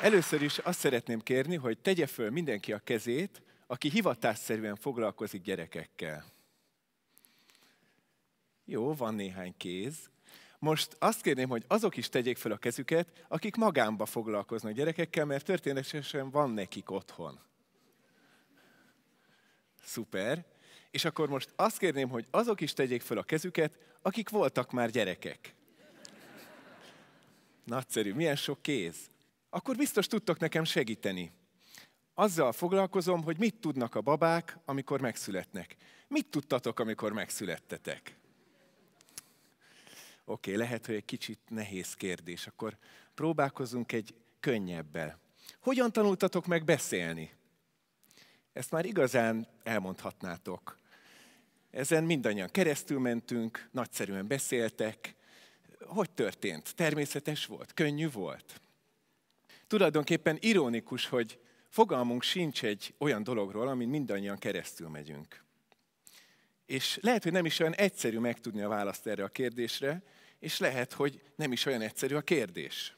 Először is azt szeretném kérni, hogy tegye föl mindenki a kezét, aki hivatásszerűen foglalkozik gyerekekkel. Jó, van néhány kéz. Most azt kérném, hogy azok is tegyék föl a kezüket, akik magánba foglalkoznak gyerekekkel, mert történetesen van nekik otthon. Szuper. És akkor most azt kérném, hogy azok is tegyék fel a kezüket, akik voltak már gyerekek. Nagyszerű, milyen sok kéz. Akkor biztos tudtok nekem segíteni. Azzal foglalkozom, hogy mit tudnak a babák, amikor megszületnek. Mit tudtatok, amikor megszülettetek? Oké, okay, lehet, hogy egy kicsit nehéz kérdés. Akkor próbálkozunk egy könnyebbel. Hogyan tanultatok meg beszélni? Ezt már igazán elmondhatnátok. Ezen mindannyian keresztül mentünk, nagyszerűen beszéltek. Hogy történt? Természetes volt? Könnyű volt? Tulajdonképpen ironikus, hogy fogalmunk sincs egy olyan dologról, amin mindannyian keresztül megyünk. És lehet, hogy nem is olyan egyszerű megtudni a választ erre a kérdésre, és lehet, hogy nem is olyan egyszerű a kérdés.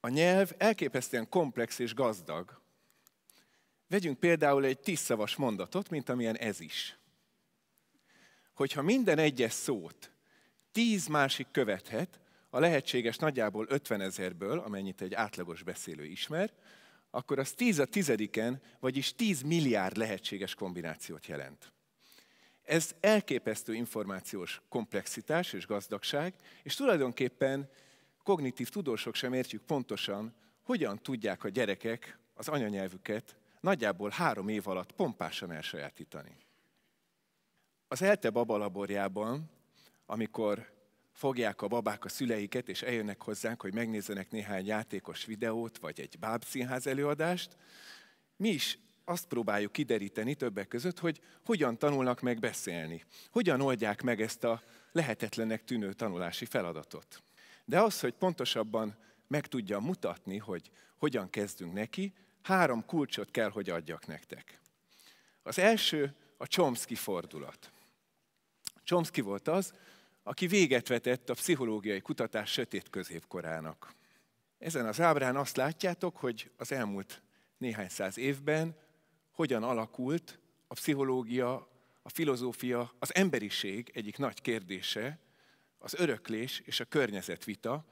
A nyelv elképesztően komplex és gazdag, Vegyünk például egy tízszavas mondatot, mint amilyen ez is. Hogyha minden egyes szót tíz másik követhet, a lehetséges nagyjából 50 ezerből, amennyit egy átlagos beszélő ismer, akkor az 10 a tizediken, vagyis 10 milliárd lehetséges kombinációt jelent. Ez elképesztő információs komplexitás és gazdagság, és tulajdonképpen kognitív tudósok sem értjük pontosan, hogyan tudják a gyerekek az anyanyelvüket nagyjából három év alatt pompásan elsajátítani. Az ELTE babalaborjában, amikor fogják a babák a szüleiket, és eljönnek hozzánk, hogy megnézzenek néhány játékos videót, vagy egy bábszínház előadást, mi is azt próbáljuk kideríteni többek között, hogy hogyan tanulnak meg beszélni, hogyan oldják meg ezt a lehetetlennek tűnő tanulási feladatot. De az, hogy pontosabban meg tudja mutatni, hogy hogyan kezdünk neki, három kulcsot kell, hogy adjak nektek. Az első a Chomsky fordulat. Chomsky volt az, aki véget vetett a pszichológiai kutatás sötét középkorának. Ezen az ábrán azt látjátok, hogy az elmúlt néhány száz évben hogyan alakult a pszichológia, a filozófia, az emberiség egyik nagy kérdése, az öröklés és a környezetvita,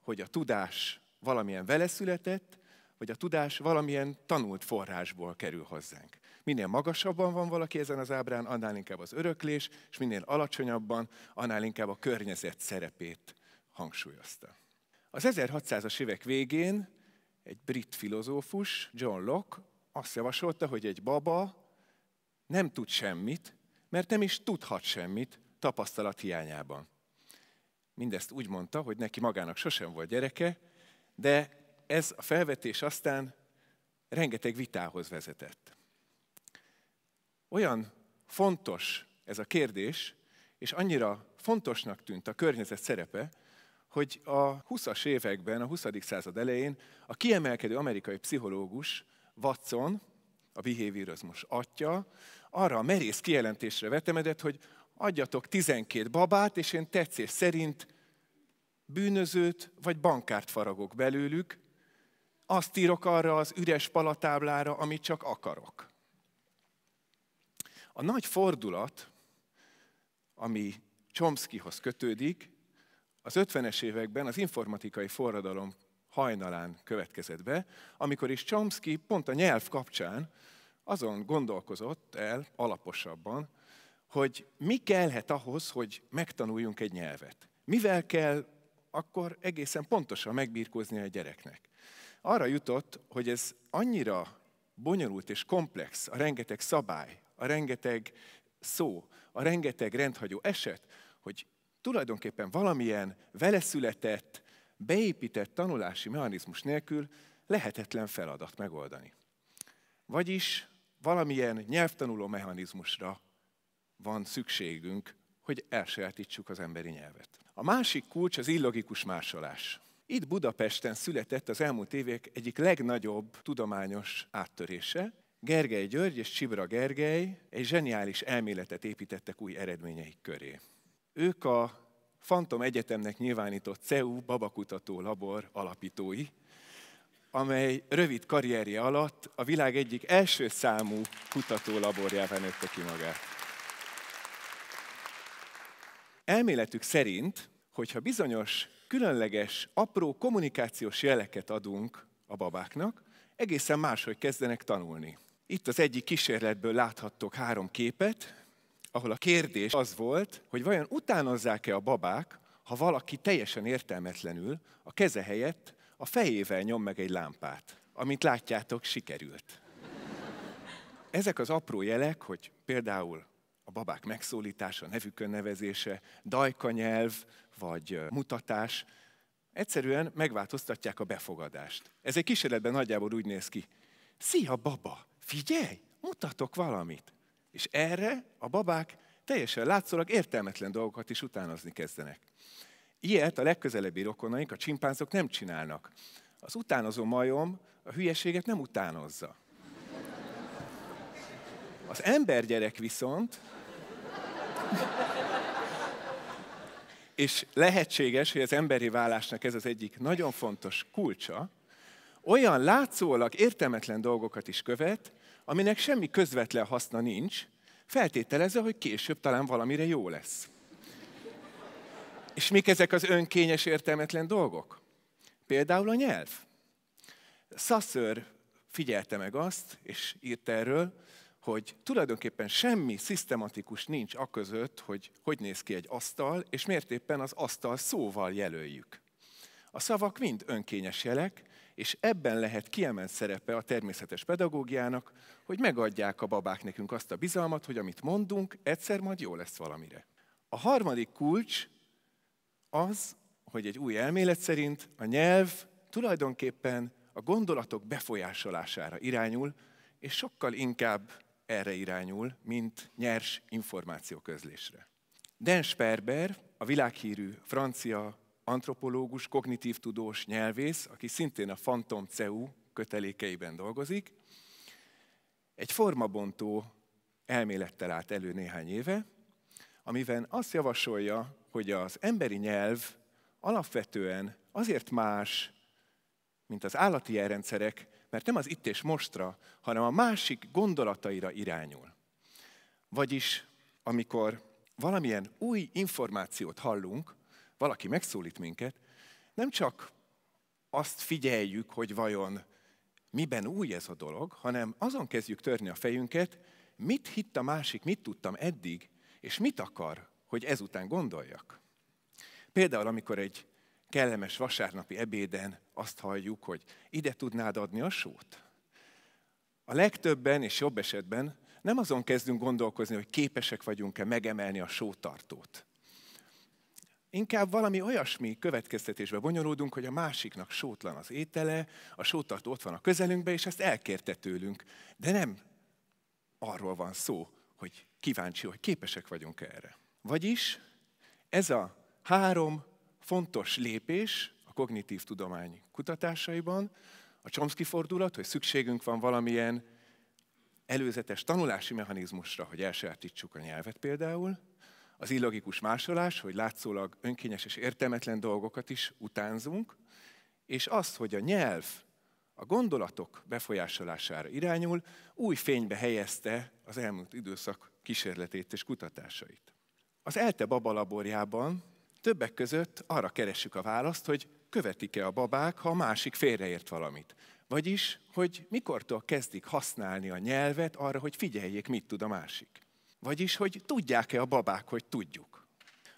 hogy a tudás valamilyen veleszületett, hogy a tudás valamilyen tanult forrásból kerül hozzánk. Minél magasabban van valaki ezen az ábrán, annál inkább az öröklés, és minél alacsonyabban, annál inkább a környezet szerepét hangsúlyozta. Az 1600-as évek végén egy brit filozófus, John Locke, azt javasolta, hogy egy baba nem tud semmit, mert nem is tudhat semmit tapasztalat hiányában. Mindezt úgy mondta, hogy neki magának sosem volt gyereke, de ez a felvetés aztán rengeteg vitához vezetett. Olyan fontos ez a kérdés, és annyira fontosnak tűnt a környezet szerepe, hogy a 20-as években, a 20. század elején a kiemelkedő amerikai pszichológus Watson, a behaviorizmus atya, arra a merész kijelentésre vetemedett, hogy adjatok 12 babát, és én tetszés szerint bűnözőt vagy bankárt faragok belőlük, azt írok arra az üres palatáblára, amit csak akarok. A nagy fordulat, ami Chomskyhoz kötődik, az 50-es években az informatikai forradalom hajnalán következett be, amikor is Chomsky pont a nyelv kapcsán azon gondolkozott el alaposabban, hogy mi kellhet ahhoz, hogy megtanuljunk egy nyelvet. Mivel kell akkor egészen pontosan megbírkozni a gyereknek arra jutott, hogy ez annyira bonyolult és komplex, a rengeteg szabály, a rengeteg szó, a rengeteg rendhagyó eset, hogy tulajdonképpen valamilyen veleszületett, beépített tanulási mechanizmus nélkül lehetetlen feladat megoldani. Vagyis valamilyen nyelvtanuló mechanizmusra van szükségünk, hogy elsajátítsuk az emberi nyelvet. A másik kulcs az illogikus másolás. Itt Budapesten született az elmúlt évek egyik legnagyobb tudományos áttörése. Gergely György és Csibra Gergely egy zseniális elméletet építettek új eredményeik köré. Ők a Fantom Egyetemnek nyilvánított CEU babakutató labor alapítói, amely rövid karrierje alatt a világ egyik első számú kutató laborjává nőtte ki magát. Elméletük szerint, hogyha bizonyos különleges, apró kommunikációs jeleket adunk a babáknak, egészen máshogy kezdenek tanulni. Itt az egyik kísérletből láthattok három képet, ahol a kérdés az volt, hogy vajon utánozzák-e a babák, ha valaki teljesen értelmetlenül a keze helyett a fejével nyom meg egy lámpát. Amint látjátok, sikerült. Ezek az apró jelek, hogy például a babák megszólítása, nevükön nevezése, dajkanyelv, vagy mutatás, egyszerűen megváltoztatják a befogadást. Ez egy kísérletben nagyjából úgy néz ki. Szia, baba! Figyelj! Mutatok valamit! És erre a babák teljesen látszólag értelmetlen dolgokat is utánozni kezdenek. Ilyet a legközelebbi rokonaink, a csimpánzok nem csinálnak. Az utánozó majom a hülyeséget nem utánozza. Az embergyerek viszont és lehetséges, hogy az emberi vállásnak ez az egyik nagyon fontos kulcsa, olyan látszólag értelmetlen dolgokat is követ, aminek semmi közvetlen haszna nincs, feltételezve, hogy később talán valamire jó lesz. És mik ezek az önkényes értelmetlen dolgok? Például a nyelv. Sasször figyelte meg azt, és írt erről, hogy tulajdonképpen semmi szisztematikus nincs a között, hogy hogy néz ki egy asztal, és miért éppen az asztal szóval jelöljük. A szavak mind önkényes jelek, és ebben lehet kiemelt szerepe a természetes pedagógiának, hogy megadják a babák nekünk azt a bizalmat, hogy amit mondunk, egyszer majd jó lesz valamire. A harmadik kulcs az, hogy egy új elmélet szerint a nyelv tulajdonképpen a gondolatok befolyásolására irányul, és sokkal inkább erre irányul, mint nyers információközlésre. Dan Sperber, a világhírű francia antropológus, kognitív tudós, nyelvész, aki szintén a Phantom CEU kötelékeiben dolgozik, egy formabontó elmélettel állt elő néhány éve, amiben azt javasolja, hogy az emberi nyelv alapvetően azért más, mint az állati elrendszerek, mert nem az itt és mostra, hanem a másik gondolataira irányul. Vagyis, amikor valamilyen új információt hallunk, valaki megszólít minket, nem csak azt figyeljük, hogy vajon miben új ez a dolog, hanem azon kezdjük törni a fejünket, mit hitt a másik, mit tudtam eddig, és mit akar, hogy ezután gondoljak. Például, amikor egy kellemes vasárnapi ebéden azt halljuk, hogy ide tudnád adni a sót? A legtöbben és jobb esetben nem azon kezdünk gondolkozni, hogy képesek vagyunk-e megemelni a sótartót. Inkább valami olyasmi következtetésbe bonyolódunk, hogy a másiknak sótlan az étele, a sótartó ott van a közelünkben, és ezt elkérte tőlünk. De nem arról van szó, hogy kíváncsi, hogy képesek vagyunk erre. Vagyis ez a három fontos lépés a kognitív tudomány kutatásaiban, a Chomsky fordulat, hogy szükségünk van valamilyen előzetes tanulási mechanizmusra, hogy elsajátítsuk a nyelvet például, az illogikus másolás, hogy látszólag önkényes és értelmetlen dolgokat is utánzunk, és az, hogy a nyelv a gondolatok befolyásolására irányul, új fénybe helyezte az elmúlt időszak kísérletét és kutatásait. Az ELTE laborjában Többek között arra keressük a választ, hogy követik-e a babák, ha a másik félreért valamit. Vagyis, hogy mikortól kezdik használni a nyelvet arra, hogy figyeljék, mit tud a másik. Vagyis, hogy tudják-e a babák, hogy tudjuk.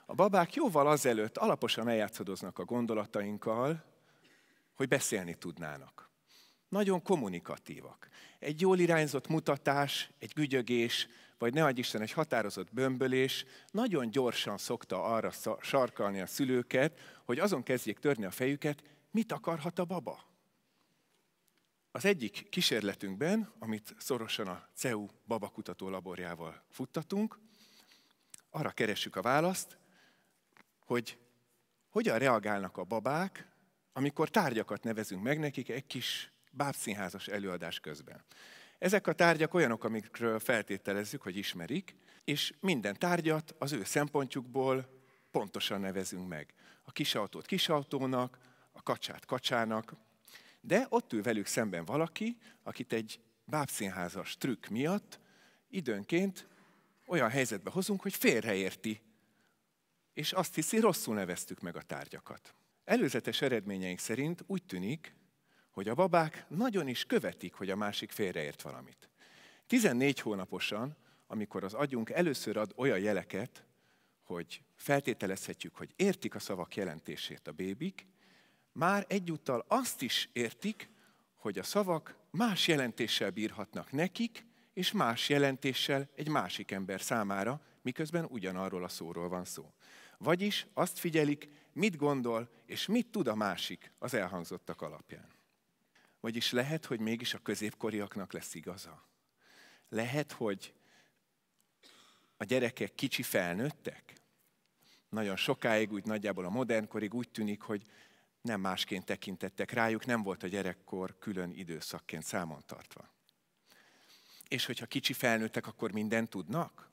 A babák jóval azelőtt alaposan eljátszadoznak a gondolatainkkal, hogy beszélni tudnának. Nagyon kommunikatívak. Egy jól irányzott mutatás, egy gügyögés, vagy ne Isten egy határozott bömbölés nagyon gyorsan szokta arra sarkalni a szülőket, hogy azon kezdjék törni a fejüket, mit akarhat a baba. Az egyik kísérletünkben, amit szorosan a CEU babakutató laborjával futtatunk, arra keressük a választ, hogy hogyan reagálnak a babák, amikor tárgyakat nevezünk meg nekik egy kis bábszínházas előadás közben. Ezek a tárgyak olyanok, amikről feltételezzük, hogy ismerik, és minden tárgyat az ő szempontjukból pontosan nevezünk meg. A kisautót kisautónak, a kacsát kacsának, de ott ül velük szemben valaki, akit egy bábszínházas trükk miatt időnként olyan helyzetbe hozunk, hogy félreérti, és azt hiszi, rosszul neveztük meg a tárgyakat. Előzetes eredményeink szerint úgy tűnik, hogy a babák nagyon is követik, hogy a másik félreért valamit. 14 hónaposan, amikor az agyunk először ad olyan jeleket, hogy feltételezhetjük, hogy értik a szavak jelentését a bébik, már egyúttal azt is értik, hogy a szavak más jelentéssel bírhatnak nekik, és más jelentéssel egy másik ember számára, miközben ugyanarról a szóról van szó. Vagyis azt figyelik, mit gondol és mit tud a másik az elhangzottak alapján. Vagyis lehet, hogy mégis a középkoriaknak lesz igaza. Lehet, hogy a gyerekek kicsi felnőttek. Nagyon sokáig, úgy nagyjából a modernkorig úgy tűnik, hogy nem másként tekintettek rájuk, nem volt a gyerekkor külön időszakként számon tartva. És hogyha kicsi felnőttek, akkor mindent tudnak?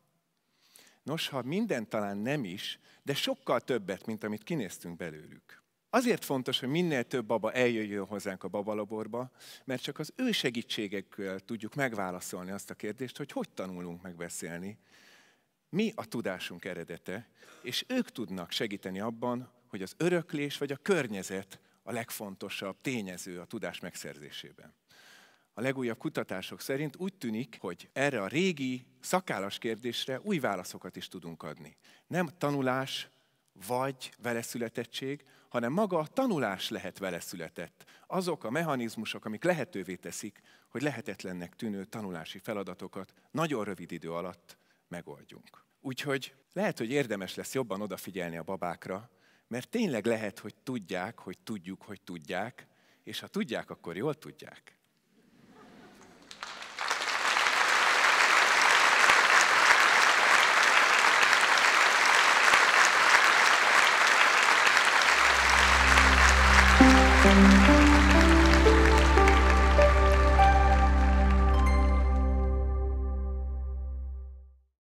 Nos, ha minden talán nem is, de sokkal többet, mint amit kinéztünk belőlük. Azért fontos, hogy minél több baba eljöjjön hozzánk a babalaborba, mert csak az ő segítségekkel tudjuk megválaszolni azt a kérdést, hogy hogy tanulunk megbeszélni, mi a tudásunk eredete, és ők tudnak segíteni abban, hogy az öröklés vagy a környezet a legfontosabb tényező a tudás megszerzésében. A legújabb kutatások szerint úgy tűnik, hogy erre a régi szakállas kérdésre új válaszokat is tudunk adni. Nem tanulás vagy veleszületettség, hanem maga a tanulás lehet vele született. Azok a mechanizmusok, amik lehetővé teszik, hogy lehetetlennek tűnő tanulási feladatokat nagyon rövid idő alatt megoldjunk. Úgyhogy lehet, hogy érdemes lesz jobban odafigyelni a babákra, mert tényleg lehet, hogy tudják, hogy tudjuk, hogy tudják, és ha tudják, akkor jól tudják. Thank you.